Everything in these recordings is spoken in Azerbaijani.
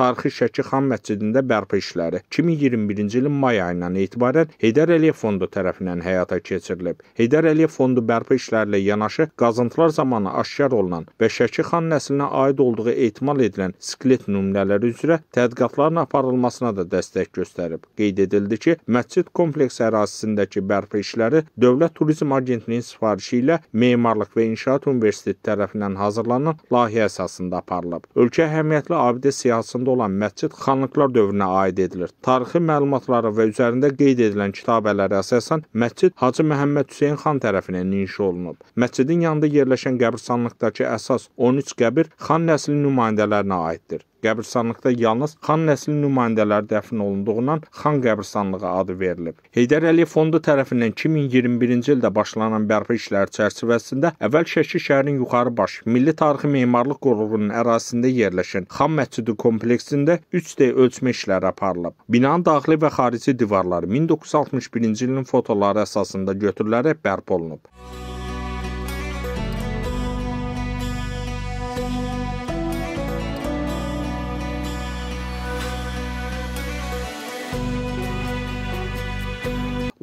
tarixi Şəki Xan məscidində bərpa işləri 2021-ci ilin may ayından etibarən Heydər Əliyev fondu tərəfindən həyata keçirilib. Heydər Əliyev fondu bərpa işlərlə yanaşı qazıntılar zamanı aşkar olunan və Şəki Xan nəslinə aid olduğu ehtimal edilən skelet nümunələri üzrə tədqiqatların aparılmasına da dəstək göstərib. Qeyd edildi ki, məscid kompleks ərazisindəki bərpa işləri Dövlət Turizm Agentliyinin sifarişi ilə Memarlıq və İnşaat Universiteti tərəfindən hazırlanan layihə əsasında aparılıb. Ölkə əhəmiyyətli abidə siyahısında Şirvanda olan məscid xanlıqlar dövrünə aid edilir. Tarixi məlumatlara və üzərində qeyd edilən kitabələrə əsasən məscid Hacı Məhəmməd Hüseyn xan tərəfindən inşa olunub. Məscidin yanında yerləşən qəbristanlıqdakı əsas 13 qəbir xan nəslinin nümayəndələrinə aiddir. Qəbirstanlıqda yalnız xan nəsli nümayəndələri dəfn olunduğundan xan qəbirstanlığı adı verilib. Heydər Əliyev fondu tərəfindən 2021-ci ildə başlanan bərpa işləri çərçivəsində əvvəl Şəki şəhərinin yuxarı baş Milli Tarixi Memarlıq Quruluşunun ərazisində yerləşən Xan məscidi kompleksində 3D ölçmə işləri aparılıb. Binanın daxili və xarici divarları 1961-ci ilin fotoları əsasında götürülərək bərpa olunub. Müzik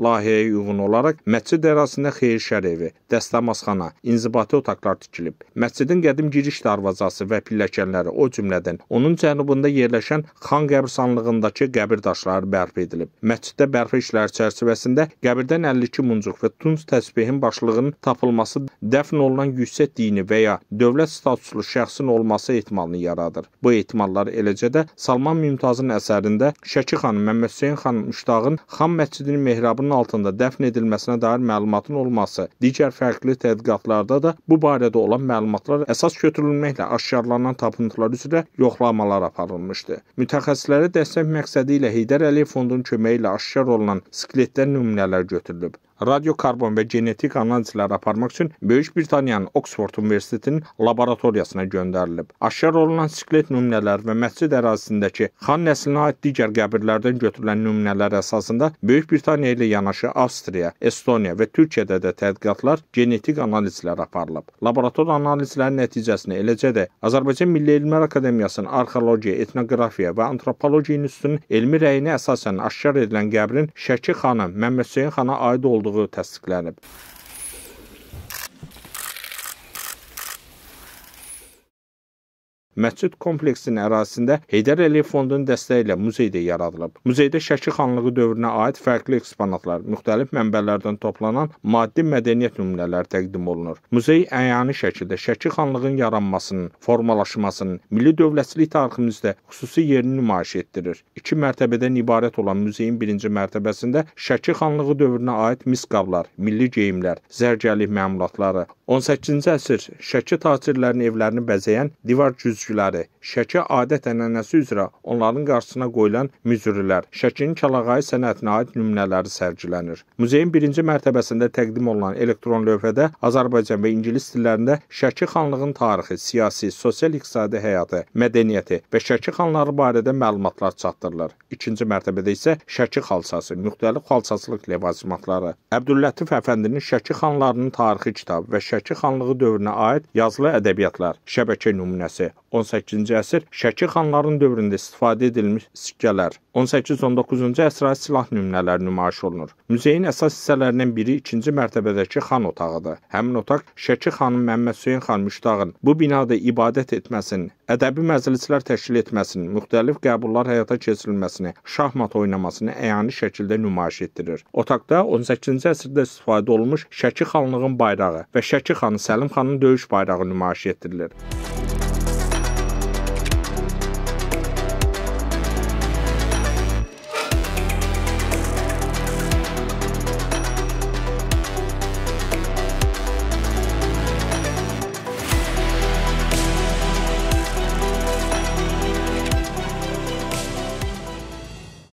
Layihəyə uyğun olaraq məscid ərazisində xeyir-şər evi, dəstəmazxana, inzibati otaqlar tikilib. Məscidin qədim giriş darvazası və pilləkənləri, o cümlədən onun cənubunda yerləşən Xan qəbirstanlığındakı qəbir daşları bərpa edilib. Məsciddə bərpa işləri çərçivəsində qəbirdən 52 muncuq və tunç təsbehin başlığının tapılması dəfn olunan yüksək dini və ya dövlət statuslu şəxsin olması ehtimalını yaradır. Bu ehtimallar eləcə də Salman Mümtazın əsərində Şəki xanım Məmməd Hüseyn xanım Müştağın Xan məscidinin mehrabının altında dəfn edilməsinə dair məlumatın olması, digər fərqli tədqiqatlarda da bu barədə olan məlumatlar əsas götürülməklə aşkarlanan tapıntılar üzrə yoxlamalar aparılmışdı. Mütəxəssislərə dəstək məqsədi ilə Heydər Əliyev fondunun köməyi ilə aşkar olunan skeletdən nümunələr götürülüb radyokarbon və genetik analizlər aparmaq üçün Böyük Britaniyanın Oksford Universitetinin laboratoriyasına göndərilib. Aşkar olunan skelet nümunələri və məscid ərazisindəki xan nəslinə aid digər qəbirlərdən götürülən nümunələr əsasında Böyük Britaniya ilə yanaşı Avstriya, Estoniya və Türkiyədə də tədqiqatlar, genetik analizlər aparılıb. Laborator analizlərin nəticəsini eləcə də Azərbaycan Milli Elmlər Akademiyasının Arxeologiya, Etnografiya və Antropologiya İnstitutunun elmi rəyinə əsasən aşkar edilən qəbrin Şəki xanı Məmmədhüseyn xana aid olduğu borlig'i tasdiqlanib Məscid kompleksinin ərazisində Heydər Əliyev fondunun dəstəyi ilə muzey də yaradılıb. Muzeydə Şəki xanlığı dövrünə aid fərqli eksponatlar, müxtəlif mənbələrdən toplanan maddi mədəniyyət nümunələri təqdim olunur. Muzey əyani şəkildə Şəki xanlığının yaranmasının, formalaşmasının, milli dövlətçilik tariximizdə xüsusi yerini nümayiş etdirir. 2 mərtəbədən ibarət olan muzeyin birinci mərtəbəsində Şəki xanlığı dövrünə aid misqablar, milli geyimlər, zərgərlik məmulatları, 18-ci əsr Şəki tacirlərinin evlərini bəzəyən divar cüzgü Strulade Şəki adət ənənəsi üzrə onların qarşısına qoyulan müzürlər, Şəkinin Kəlağayı sənətinə aid nümunələri sərgilənir. Muzeyin birinci mərtəbəsində təqdim olunan elektron lövhədə Azərbaycan və ingilis dillərində Şəki xanlığının tarixi, siyasi, sosial-iqtisadi həyatı, mədəniyyəti və Şəki xanları barədə məlumatlar çatdırılır. İkinci mərtəbədə isə Şəki xalçası, müxtəlif xalçaçılıq ləvazimatları, Əbdüllətif əfəndinin Şəki xanlarının tarixi kitabı və Şəki xanlığı dövrünə aid yazılı ədəbiyyatlar, şəbəkə nümunəsi, 18-ci əsr Şəki xanlarının dövründə istifadə edilmiş sikkələr, 18-19-cu əsrə silah nümunələri nümayiş olunur. Muzeyin əsas hissələrindən biri 2-ci mərtəbədəki xan otağıdır. Həmin otaq Şəki xanı Məmməd Hüseyn xan Müştağın bu binada ibadət etməsinin, ədəbi məclislər təşkil etməsinin, müxtəlif qəbullar həyata keçirilməsini, şahmat oynamasını əyani şəkildə nümayiş etdirir. Otaqda 18-ci əsrdə istifadə olunmuş Şəki xanlığının bayrağı və Şəki xanı Səlim xanın döyüş bayrağı nümayiş etdirilir.